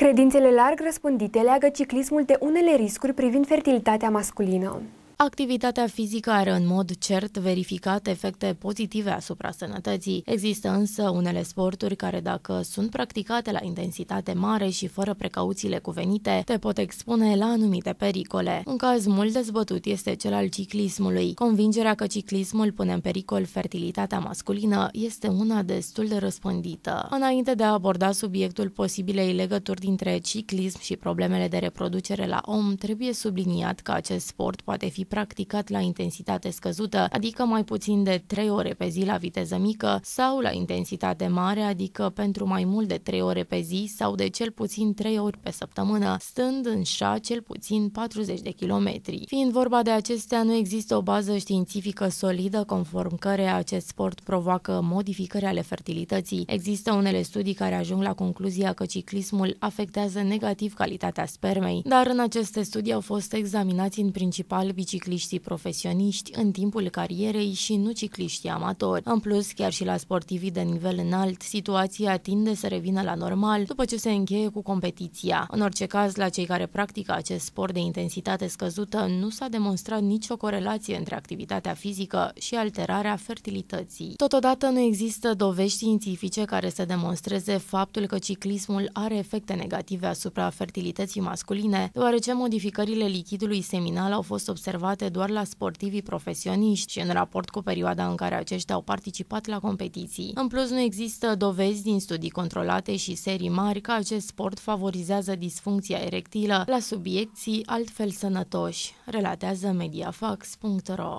Credințele larg răspândite leagă ciclismul de unele riscuri privind fertilitatea masculină. Activitatea fizică are în mod cert verificat efecte pozitive asupra sănătății. Există însă unele sporturi care, dacă sunt practicate la intensitate mare și fără precauțiile cuvenite, te pot expune la anumite pericole. Un caz mult dezbătut este cel al ciclismului. Convingerea că ciclismul pune în pericol fertilitatea masculină este una destul de răspândită. Înainte de a aborda subiectul posibilei legături dintre ciclism și problemele de reproducere la om, trebuie subliniat că acest sport poate fi practicat la intensitate scăzută, adică mai puțin de 3 ore pe zi la viteză mică sau la intensitate mare, adică pentru mai mult de 3 ore pe zi sau de cel puțin 3 ori pe săptămână, stând în șa cel puțin 40 de kilometri. Fiind vorba de acestea, nu există o bază științifică solidă conform care acest sport provoacă modificări ale fertilității. Există unele studii care ajung la concluzia că ciclismul afectează negativ calitatea spermei, dar în aceste studii au fost examinați în principal bicicletele cicliștii profesioniști în timpul carierei și nu cicliștii amatori. În plus, chiar și la sportivii de nivel înalt, situația tinde să revină la normal după ce se încheie cu competiția. În orice caz, la cei care practică acest sport de intensitate scăzută, nu s-a demonstrat nicio corelație între activitatea fizică și alterarea fertilității. Totodată, nu există dovești științifice care să demonstreze faptul că ciclismul are efecte negative asupra fertilității masculine, deoarece modificările lichidului seminal au fost observate rezervate doar la sportivii profesioniști și în raport cu perioada în care aceștia au participat la competiții. În plus, nu există dovezi din studii controlate și serii mari că acest sport favorizează disfuncția erectilă la subiecții altfel sănătoși, relatează mediafax.ro.